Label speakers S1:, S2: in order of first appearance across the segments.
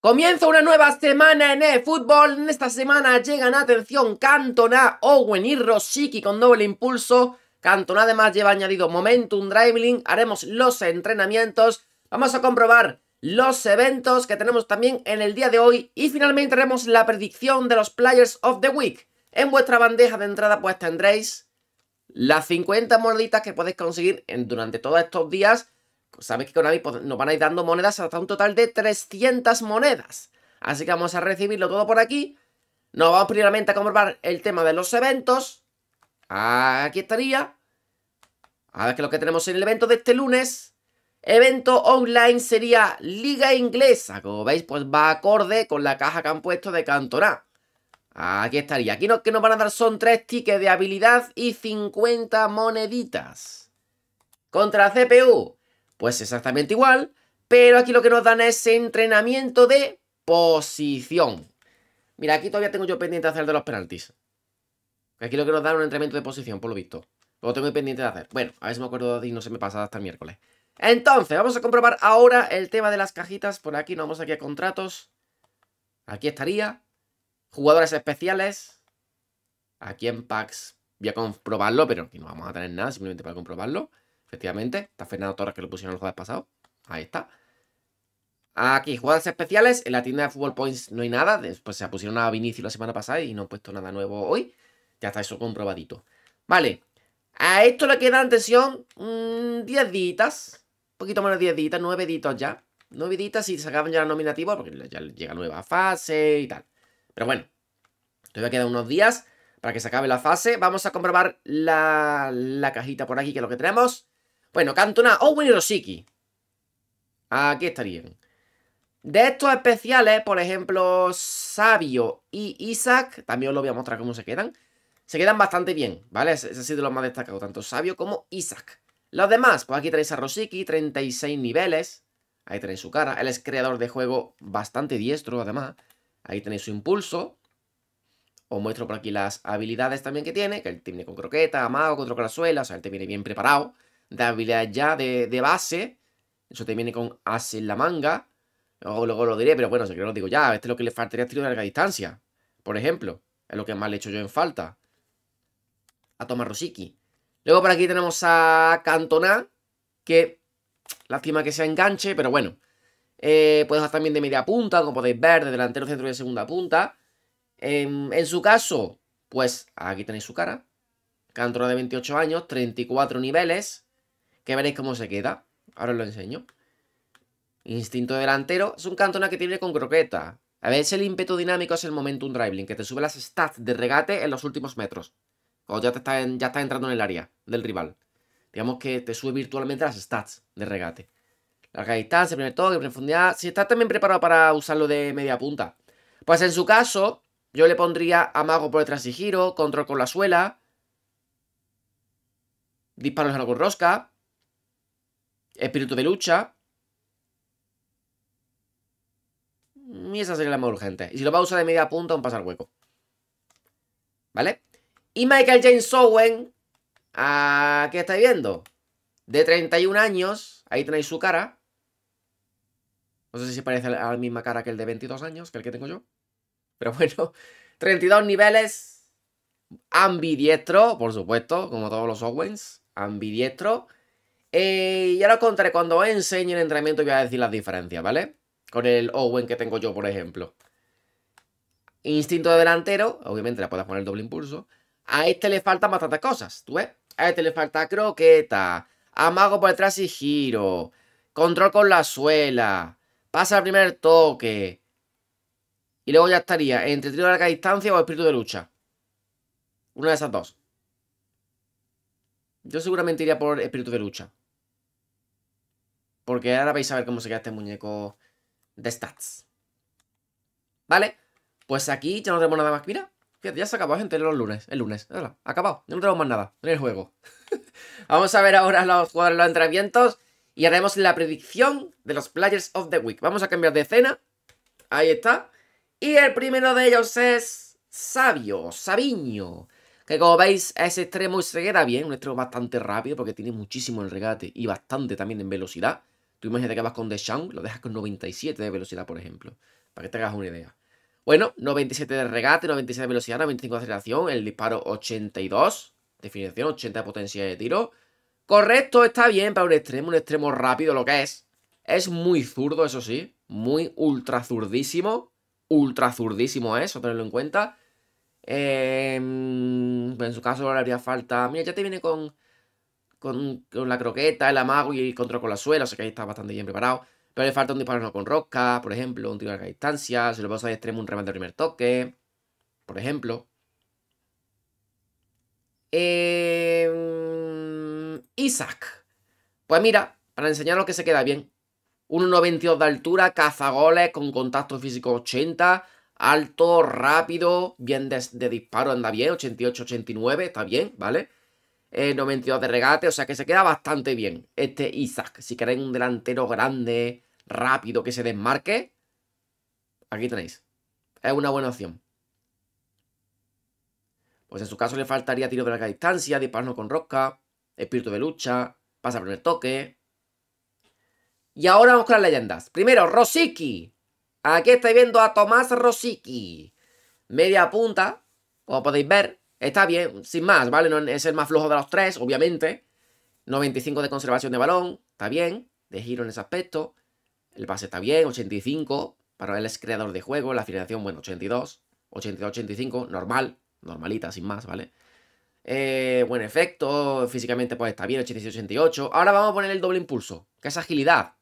S1: Comienza una nueva semana en el fútbol. En esta semana llegan, a atención, Cantona, Owen y Rosicky con doble impulso. Cantona además lleva añadido Momentum driving Haremos los entrenamientos. Vamos a comprobar los eventos que tenemos también en el día de hoy. Y finalmente haremos la predicción de los Players of the Week. En vuestra bandeja de entrada pues tendréis las 50 moneditas que podéis conseguir durante todos estos días pues Sabéis que con Konami nos van a ir dando monedas hasta un total de 300 monedas. Así que vamos a recibirlo todo por aquí. Nos vamos primeramente a comprobar el tema de los eventos. Aquí estaría. A ver qué es lo que tenemos en el evento de este lunes. Evento online sería Liga Inglesa. Como veis, pues va acorde con la caja que han puesto de Cantorá Aquí estaría. Aquí lo que nos van a dar son tres tickets de habilidad y 50 moneditas. Contra CPU. Pues exactamente igual, pero aquí lo que nos dan es entrenamiento de posición. Mira, aquí todavía tengo yo pendiente de hacer de los penaltis. Aquí lo que nos dan es un entrenamiento de posición, por lo visto. Lo tengo pendiente de hacer. Bueno, a ver si me acuerdo y no se me pasa hasta el miércoles. Entonces, vamos a comprobar ahora el tema de las cajitas. Por aquí nos vamos aquí a contratos. Aquí estaría. Jugadores especiales. Aquí en packs voy a comprobarlo, pero aquí no vamos a tener nada simplemente para comprobarlo. Efectivamente, está Fernando Torres que lo pusieron el jueves pasado. Ahí está. Aquí, jugadas especiales. En la tienda de Football Points no hay nada. Después se pusieron a Vinicius la semana pasada y no han puesto nada nuevo hoy. Ya está eso comprobadito. Vale. A esto le quedan, tensión, 10 mm, ditas. Un poquito menos de 10 ditas, 9 ditas ya. 9 ditas y se acaban ya la nominativa porque ya llega nueva fase y tal. Pero bueno, todavía quedan unos días para que se acabe la fase. Vamos a comprobar la, la cajita por aquí, que es lo que tenemos. Bueno, Cantona, Owen y Rosicky. Aquí estarían. De estos especiales, por ejemplo, Sabio y Isaac, también os lo voy a mostrar cómo se quedan. Se quedan bastante bien, ¿vale? Ese, así ha sido lo más destacado, tanto Sabio como Isaac. Los demás, pues aquí tenéis a Rosiki, 36 niveles. Ahí tenéis su cara. Él es creador de juego bastante diestro, además. Ahí tenéis su impulso. Os muestro por aquí las habilidades también que tiene, que él tiene con croqueta, amago, con suela, o sea, él te viene bien preparado de habilidades ya de, base. Eso te viene con as en la manga. Luego, luego lo diré, pero bueno, yo que lo digo ya. Este es lo que le faltaría es tiro de larga distancia. Por ejemplo, es lo que más le he hecho yo en falta. A Tomás Rosicky. Luego por aquí tenemos a Cantona, que lástima que se enganche, pero bueno. Eh, puedes hacer también de media punta, como podéis ver, de delantero, centro y de segunda punta. Em, en su caso, pues aquí tenéis su cara. Cantona de 28 años, 34 niveles que veréis cómo se queda. Ahora os lo enseño. Instinto delantero. Es un Cantona que tiene con croqueta. A ver, el ímpetu dinámico es el momentum dribbling, que te sube las stats de regate en los últimos metros. Cuando ya, te está ya estás entrando en el área del rival. Digamos que te sube virtualmente las stats de regate. Larga distancia, primer toque, profundidad. Si estás también preparado para usarlo de media punta. Pues en su caso, yo le pondría amago por detrás y giro, control con la suela, disparos a la rosca, Espíritu de lucha. Mm, y esa sería la más urgente. Y si lo va a usar de media punta, un pasar hueco. ¿Vale? Y Michael James Owen, ah, qué estáis viendo, de 31 años, ahí tenéis su cara. No sé si parece a la misma cara que el de 22 años, que el que tengo yo. Pero bueno, 32 niveles, ambidiestro, por supuesto, como todos los Owens, ambidiestro. Eh, y ahora contaré, cuando os enseñe el entrenamiento voy a decir las diferencias, ¿vale? Con el Owen que tengo yo, por ejemplo. Instinto de delantero, obviamente la puedes poner doble impulso. A este le faltan bastantes cosas, ¿tú ves? A este le falta croqueta, amago por detrás y giro, control con la suela, pasa el primer toque. Y luego ya estaría entre tiro de larga distancia o espíritu de lucha. Una de esas dos. Yo seguramente iría por espíritu de lucha. Porque ahora vais a ver cómo se queda este muñeco de stats. ¿Vale? Pues aquí ya no tenemos nada más. Mira, ya se acabó, gente, los lunes. El lunes. acabado. Ya no tenemos más nada en el juego. Vamos a ver ahora los jugadores, los entrenamientos. Y haremos la predicción de los Players of the Week. Vamos a cambiar de escena. Ahí está. Y el primero de ellos es Sabio, Sabiño. Que como veis es extremo y se queda bien. Un extremo bastante rápido porque tiene muchísimo el regate y bastante también en velocidad. Tú imagínate que vas con Deshaun, lo dejas con 97 de velocidad, por ejemplo, para que te hagas una idea. Bueno, 97 de regate, 97 de velocidad, 95 de aceleración, el disparo 82, definición 80 de potencia de tiro. Correcto, está bien para un extremo, un extremo rápido, lo que es. Es muy zurdo, eso sí, muy ultra zurdísimo. Ultra zurdísimo eso, tenerlo en cuenta. Em, en su caso le haría falta. Mira, ya te viene con con, la croqueta, el amago y el control con la suela, o sea que ahí está bastante bien preparado. Pero le falta un disparo con rosca, por ejemplo, un tiro a larga distancia, si lo pasa de extremo un remate de primer toque, por ejemplo. Eh, Isaac. Pues mira, para enseñar lo que se queda bien. 1,92 de altura, cazagoles con contacto físico 80, alto, rápido, bien de, de disparo, anda bien, 88-89, está bien, ¿vale? eh, 92 de regate, o sea que se queda bastante bien este Isaac. Si queréis un delantero grande, rápido, que se desmarque, aquí tenéis. Es una buena opción. Pues en su caso le faltaría tiro de larga distancia, dispararnos con rosca, espíritu de lucha, pasa por primer toque. Y ahora vamos con las leyendas. Primero, Rosicky Aquí estáis viendo a Tomás Rosicky Media punta, como podéis ver. Está bien, sin más, ¿vale? No es el más flojo de los tres, obviamente. 95 de conservación de balón, está bien, de giro en ese aspecto. El pase está bien, 85, para él es creador de juego, la finalización, bueno, 82, 82-85, normal, normalita, sin más, ¿vale? Eh, buen efecto, físicamente pues está bien, 86-88. Ahora vamos a poner el doble impulso, que es agilidad.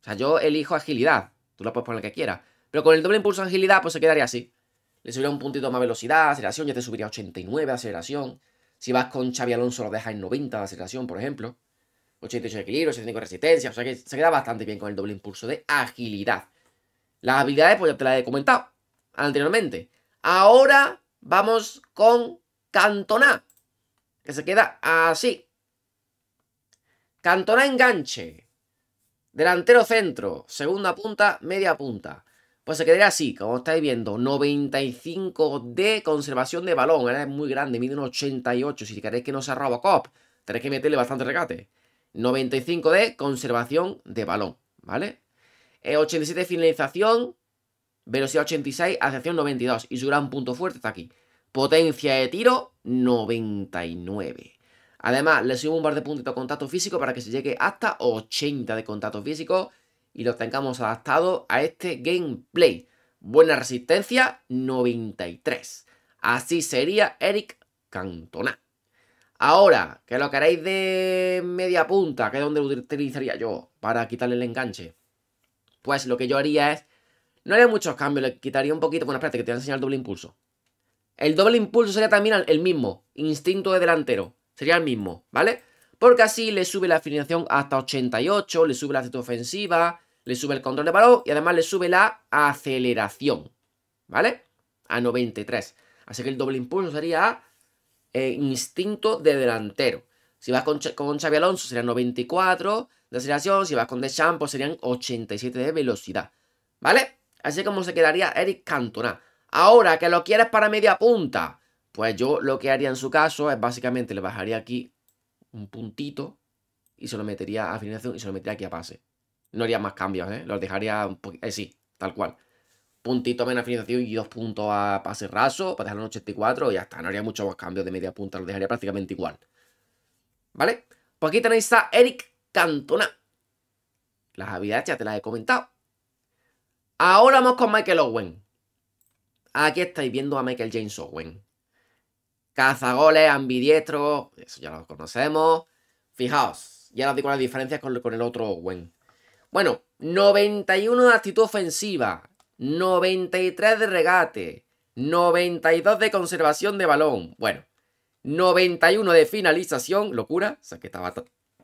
S1: O sea, yo elijo agilidad, tú la puedes poner la que quieras. Pero con el doble impulso agilidad, pues se quedaría así. Te subirá un puntito más velocidad, aceleración, ya te subiría a 89 de aceleración. Si vas con Xavi Alonso lo dejas en 90 de aceleración, por ejemplo. 88 de equilibrio, 75 de resistencia, o sea que se queda bastante bien con el doble impulso de agilidad. Las habilidades, pues ya te las he comentado anteriormente. Ahora vamos con Cantona, que se queda así. Cantona enganche, delantero centro, segunda punta, media punta. Pues se quedaría así, como estáis viendo, 95 de conservación de balón. Ahora es muy grande, mide un 88. Si queréis que no se sea cop, tenéis que meterle bastante regate. 95 de conservación de balón, ¿vale? 87 eh, de finalización, velocidad 86, acción 92. Y su gran punto fuerte está aquí. Potencia de tiro, 99. Además, le subimos un par de puntitos de contacto físico para que se llegue hasta 80 de contacto físico y los tengamos adaptados a este gameplay. Buena resistencia, 93. Así sería Eric Cantona. Ahora, que lo queréis de media punta, que es donde lo utilizaría yo para quitarle el enganche. Pues lo que yo haría es, no haría muchos cambios, le quitaría un poquito, bueno, espérate que te voy a enseñar el doble impulso. El doble impulso sería también el mismo, instinto de delantero, sería el mismo, ¿vale? Porque así le sube la afinación hasta 88, le sube la actitud ofensiva, le sube el control de balón y además le sube la aceleración, ¿vale? A 93. Así que el doble impulso sería eh, instinto de delantero. Si vas con, con Xavi Alonso serían 94 de aceleración, si vas con Deschamps pues serían 87 de velocidad, ¿vale? Así como se quedaría Eric Cantona. Ahora que lo quieres para media punta, pues yo lo que haría en su caso es básicamente le bajaría aquí un puntito y se lo metería a finalización y se lo metería aquí a pase. No haría más cambios, ¿eh? Los dejaría un poquito. Eh, sí, tal cual. Puntito menos finalización y dos puntos a pase raso para dejarlo en 84 y ya está. No haría muchos más cambios de media punta, Los dejaría prácticamente igual. ¿Vale? Pues aquí tenéis a Eric Cantona. Las habilidades ya te las he comentado. Ahora vamos con Michael Owen. Aquí estáis viendo a Michael James Owen. Cazagoles, ambidiestro, eso ya lo conocemos. Fijaos, ya os digo las diferencias con, con el otro Owen. Bueno, 91 de actitud ofensiva, 93 de regate, 92 de conservación de balón. Bueno, 91 de finalización, locura, o sea que está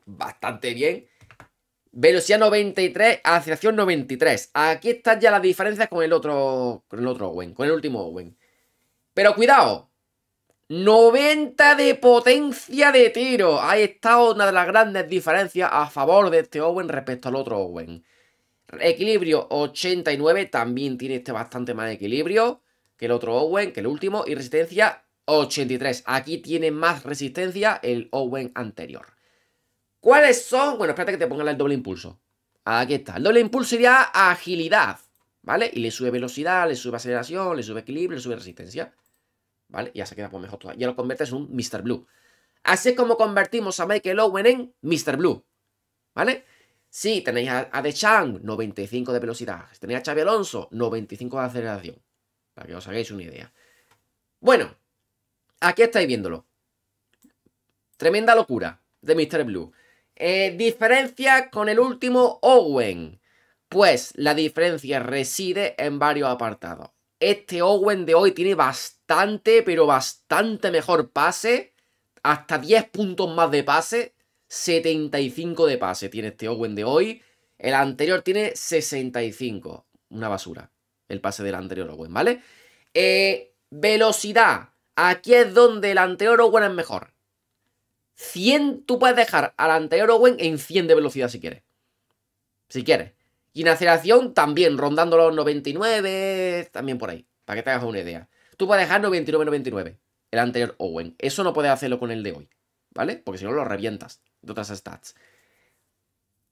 S1: bastante bien. Velocidad 93, aceleración 93. Aquí están ya las diferencias con el otro, con el otro Owen, con el último Owen. Pero cuidado, 90 de potencia de tiro. Ahí está una de las grandes diferencias a favor de este Owen respecto al otro Owen. Equilibrio 89, también tiene este bastante más equilibrio que el otro Owen, que el último. Y resistencia 83. Aquí tiene más resistencia el Owen anterior. ¿Cuáles son? Bueno, espérate que te pongan el doble impulso. Aquí está. El doble impulso sería agilidad, ¿vale? Y le sube velocidad, le sube aceleración, le sube equilibrio, le sube resistencia. ¿vale? Ya se queda por mejor todavía. Ya lo conviertes en un Mr. Blue. Así es como convertimos a Michael Owen en Mr. Blue, ¿vale? Si sí, tenéis a, De Chang, 95 de velocidad. Si tenéis a Xavi Alonso, 95 de aceleración. Para que os hagáis una idea. Bueno, aquí estáis viéndolo. Tremenda locura de Mr. Blue. Eh, diferencia con el último Owen. Pues la diferencia reside en varios apartados. Este Owen de hoy tiene bastante, pero bastante mejor pase. Hasta 10 puntos más de pase. 75 de pase tiene este Owen de hoy. El anterior tiene 65. Una basura. El pase del anterior Owen, ¿vale? Eh, velocidad. Aquí es donde el anterior Owen es mejor. 100, tú puedes dejar al anterior Owen en 100 de velocidad si quieres. Si quieres. Y en aceleración también, rondando los 99, también por ahí, para que te hagas una idea. Tú puedes dejar 99-99, el anterior Owen. Eso no puedes hacerlo con el de hoy, ¿vale? Porque si no lo revientas de otras stats.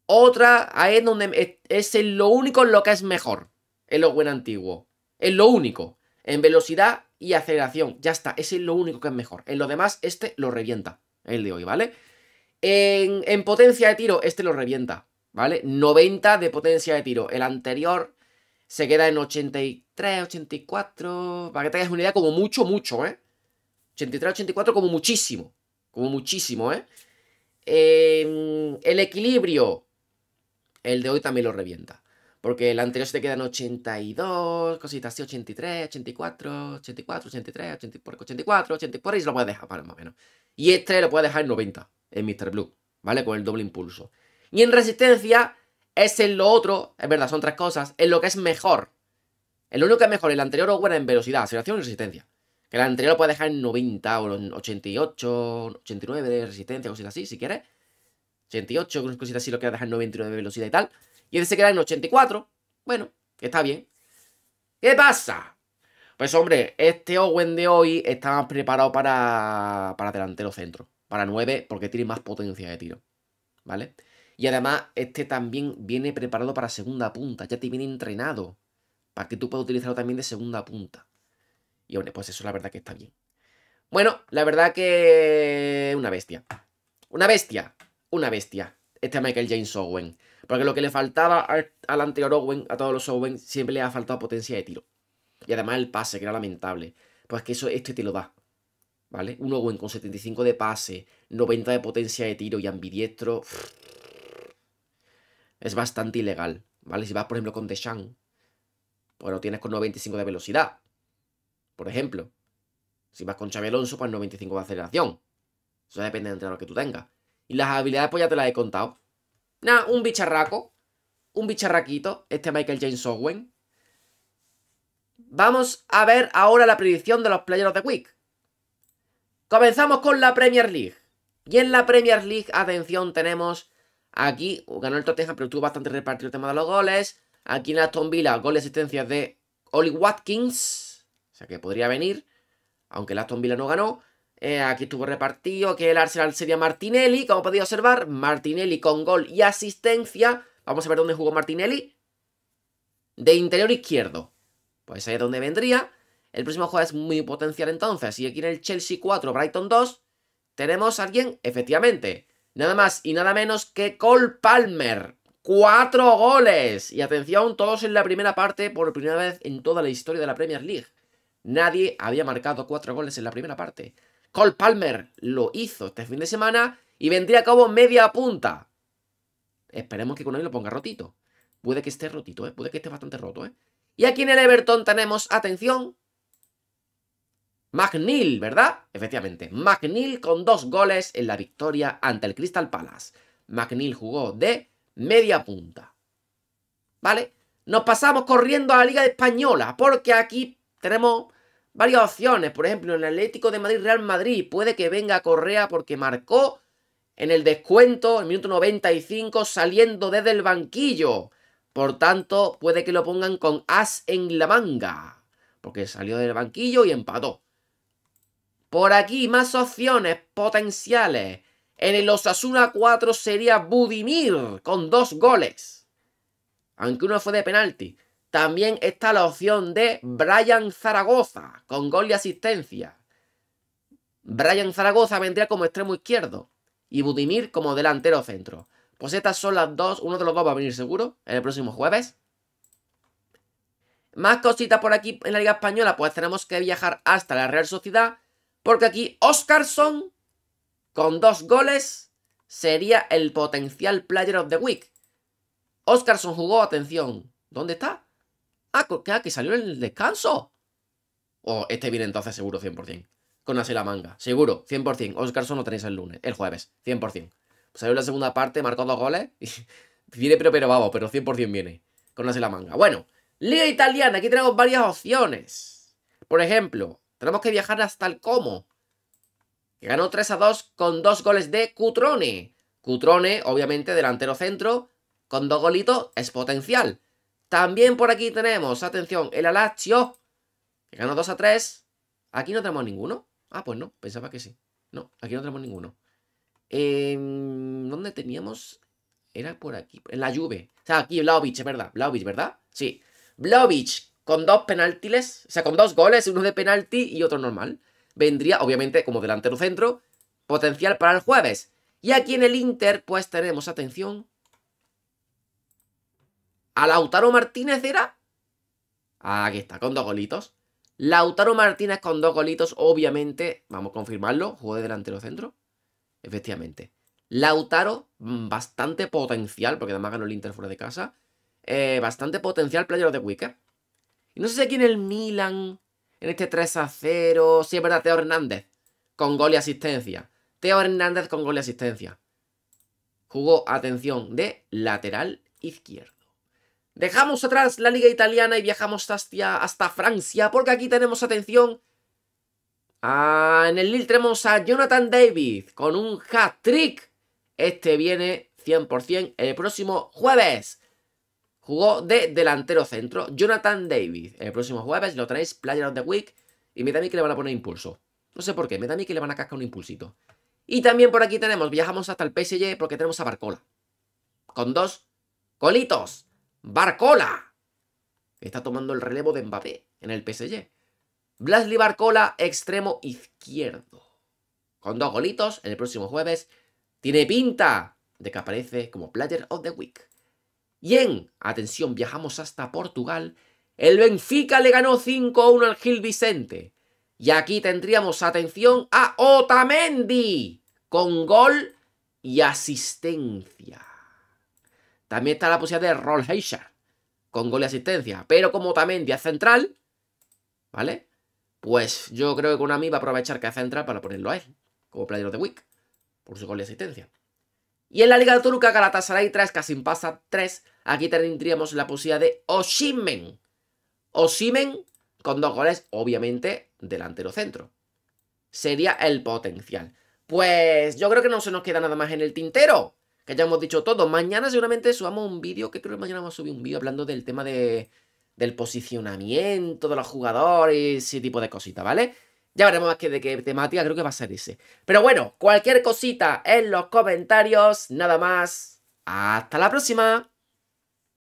S1: Otra, ahí es donde es, lo único en lo que es mejor, el Owen antiguo. Es lo único, en velocidad y aceleración. Ya está, es lo único que es mejor. En lo demás, este lo revienta, el de hoy, ¿vale? en potencia de tiro, este lo revienta. ¿vale? 90 de potencia de tiro. El anterior se queda en 83, 84. Para que tengas una idea, como mucho, mucho, ¿eh? 83, 84, como muchísimo. Como muchísimo, ¿eh? eh el equilibrio. El de hoy también lo revienta. Porque el anterior se te queda en 82, cositas así, 83, 84, 84, 83, 84, 84, 84, y se lo puedes dejar para más o menos. Y este lo puedes dejar en 90, en Mr. Blue, ¿vale? Con el doble impulso. Y en resistencia es en lo otro, es verdad, son tres cosas, en lo que es mejor. El lo único que es mejor, el anterior Owen en velocidad, aceleración y resistencia. Que el anterior lo puede dejar en 90 o en 88, 89 de resistencia, cositas así, si quieres. 88, cositas así, lo quieres dejar en 99 de velocidad y tal. Y ese se queda en 84. Bueno, que está bien. ¿Qué pasa? Pues hombre, este Owen de hoy está más preparado para, para delantero centro. Para 9, porque tiene más potencia de tiro. ¿Vale? Y además, este también viene preparado para segunda punta, ya te viene entrenado para que tú puedas utilizarlo también de segunda punta. Y bueno, pues eso la verdad que está bien. Bueno, la verdad que una bestia. Una bestia, una bestia. Este Michael James Owen. Porque lo que le faltaba al anterior Owen, a todos los Owen, siempre le ha faltado potencia de tiro. Y además el pase, que era lamentable. Pues que eso, este te lo da. ¿Vale? Un Owen con 75 de pase, 90 de potencia de tiro y ambidiestro es bastante ilegal, ¿vale? Si vas, por ejemplo, con Deschamps, pues lo tienes con 95 de velocidad, por ejemplo. Si vas con Xabi Alonso, pues 95 de aceleración. Eso depende del entrenador que tú tengas. Y las habilidades, pues ya te las he contado. Nada, un bicharraco. Un bicharraquito. Este Michael James Owen. Vamos a ver ahora la predicción de los playeros de Quick. Comenzamos con la Premier League. Y en la Premier League, atención, tenemos Aquí ganó el Tottenham, pero estuvo bastante repartido el tema de los goles. Aquí en Aston Villa, gol de asistencia de Oli Watkins. O sea que podría venir, aunque el Aston Villa no ganó. Eh, aquí estuvo repartido, que el Arsenal sería Martinelli, como podéis observar. Martinelli con gol y asistencia. Vamos a ver dónde jugó Martinelli. De interior izquierdo. Pues ahí es donde vendría. El próximo juego es muy potencial entonces. Y aquí en el Chelsea 4, Brighton 2, tenemos a alguien, efectivamente, Nada más y nada menos que Cole Palmer. Cuatro goles. Y atención, todos en la primera parte por primera vez en toda la historia de la Premier League. Nadie había marcado cuatro goles en la primera parte. Cole Palmer lo hizo este fin de semana y vendría a cabo media punta. Esperemos que con él lo ponga rotito. Puede que esté rotito, ¿eh? Puede que esté bastante roto, ¿eh? Y aquí en el Everton tenemos, atención, McNeil, ¿verdad? Efectivamente, McNeil con dos goles en la victoria ante el Crystal Palace. McNeil jugó de media punta. ¿Vale? Nos pasamos corriendo a la Liga Española, porque aquí tenemos varias opciones. Por ejemplo, en el Atlético de Madrid, Real Madrid, puede que venga Correa porque marcó en el descuento, en el minuto 95, saliendo desde el banquillo. Por tanto, puede que lo pongan con as en la manga, porque salió del banquillo y empató. Por aquí más opciones potenciales. En el Osasuna 4 sería Budimir con dos goles. Aunque uno fue de penalti. También está la opción de Brian Zaragoza con gol y asistencia. Brian Zaragoza vendría como extremo izquierdo y Budimir como delantero centro. Pues estas son las dos, uno de los dos va a venir seguro en el próximo jueves. Más cositas por aquí en la Liga Española, pues tenemos que viajar hasta la Real Sociedad porque aquí Oscarson, con dos goles, sería el potencial player of the week. Oscarson jugó, atención, ¿dónde está? Ah, que, salió en el descanso. oh, este viene entonces seguro 100%. Con así la manga, seguro, 100%. Oscarson lo tenéis el lunes, el jueves, 100%. Salió en la segunda parte, marcó dos goles. Y viene, pero, pero vamos, pero 100% viene. Con así la manga. Bueno, Liga Italiana, aquí tenemos varias opciones. Por ejemplo, tenemos que viajar hasta el Como. Que ganó 3 a 2 con dos goles de Cutrone. Cutrone, obviamente, delantero centro. Con dos golitos es potencial. También por aquí tenemos, atención, el Alacio. Que ganó 2 a 3. Aquí no tenemos ninguno. Ah, pues no, pensaba que sí. No, aquí no tenemos ninguno. Em, ¿Dónde teníamos? Era por aquí. En la lluvia. O sea, aquí Vlaovic, ¿verdad? Vlaovic, ¿verdad? Sí. Vlaovic, con dos penaltiles, o sea, con dos goles, uno de penalti y otro normal. Vendría, obviamente, como delantero centro, potencial para el jueves. Y aquí en el Inter, pues tenemos, atención, a Lautaro Martínez era... Aquí está, con dos golitos. Lautaro Martínez con dos golitos, obviamente, vamos a confirmarlo, jugó de delantero centro. Efectivamente. Lautaro, mm, bastante potencial, porque además ganó el Inter fuera de casa. Eh, bastante potencial player de Wicker. Y no sé si aquí en el Milan, en este 3 a 0, sí es verdad, Teo Hernández, con gol y asistencia. Teo Hernández con gol y asistencia. Jugó, atención, de lateral izquierdo. Dejamos atrás la liga italiana y viajamos hasta, hasta Francia, porque aquí tenemos atención. Ah, en el Lille tenemos a Jonathan David con un hat-trick. Este viene 100% el próximo jueves. Jugó de delantero centro Jonathan David. El próximo jueves lo traéis Player of the Week. Y me da a mí que le van a poner impulso. No sé por qué, me da a mí que le van a cascar un impulsito. Y también por aquí tenemos, viajamos hasta el PSG porque tenemos a Barcola. Con dos colitos. Barcola. Está tomando el relevo de Mbappé en el PSG. Blasli Barcola, extremo izquierdo. Con dos golitos, el próximo jueves. Tiene pinta de que aparece como Player of the Week. Y en, atención, viajamos hasta Portugal, el Benfica le ganó 5-1 al Gil Vicente. Y aquí tendríamos atención a Otamendi, con gol y asistencia. También está la posibilidad de Roll con gol y asistencia. Pero como Otamendi es central, ¿vale? Pues yo creo que Konami va a aprovechar que es central para ponerlo a él, como player de Wick. por su gol y asistencia. Y en la Liga de Turca, Galatasaray 3, Casim Pasa 3, aquí tendríamos la posibilidad de Oshimen. Oshimen con dos goles, obviamente, delantero centro. Sería el potencial. Pues yo creo que no se nos queda nada más en el tintero. Que ya hemos dicho todo. Mañana seguramente subamos un vídeo, que creo que mañana vamos a subir un vídeo hablando del tema de, del posicionamiento de los jugadores y ese tipo de cositas, ¿vale? Ya veremos más de qué temática creo que va a ser ese. Pero bueno, cualquier cosita en los comentarios, nada más. Hasta la próxima.